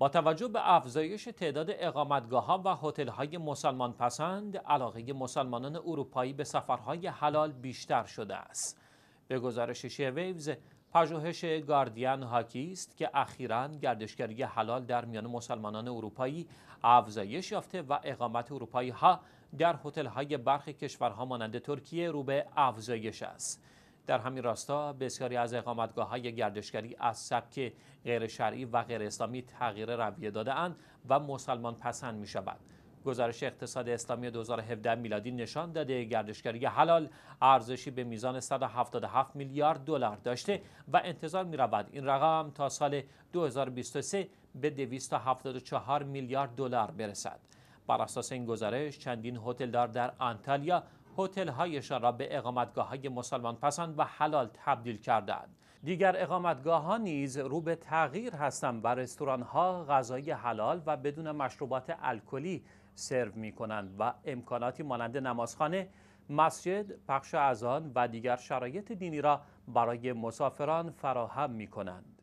با توجه به افزایش تعداد اقامتگاه ها و هتل های مسلمان پسند علاقه مسلمانان اروپایی به سفرهای حلال بیشتر شده است به گزارش شیویوز پژوهش گاردین هاکی است که اخیرا گردشگری حلال در میان مسلمانان اروپایی افزایش یافته و اقامت اروپایی ها در هتل های برخی کشورها مانند ترکیه رو به افزایش است در همین راستا بسیاری از اقامتگاه های گردشگری از سبک غیر شرعی و غیر اسلامی تغییر رویه داده اند و مسلمان پسند می شود. گزارش اقتصاد اسلامی 2017 میلادی نشان داده گردشگری حلال ارزشی به میزان 177 میلیارد دلار داشته و انتظار می رود این رقم تا سال 2023 به 274 میلیارد دلار برسد. بر اساس این گزارش چندین هتلدار در آنتالیا هتل هایشان را به اقامتگاه های مسلمان پسند و حلال تبدیل کردند. دیگر اقامتگاه ها نیز رو به تغییر هستند و رستوران ها غذای حلال و بدون مشروبات الکلی سرو می کنند و امکاناتی مانند نمازخانه، مسجد، پخش اذان و دیگر شرایط دینی را برای مسافران فراهم می کنند.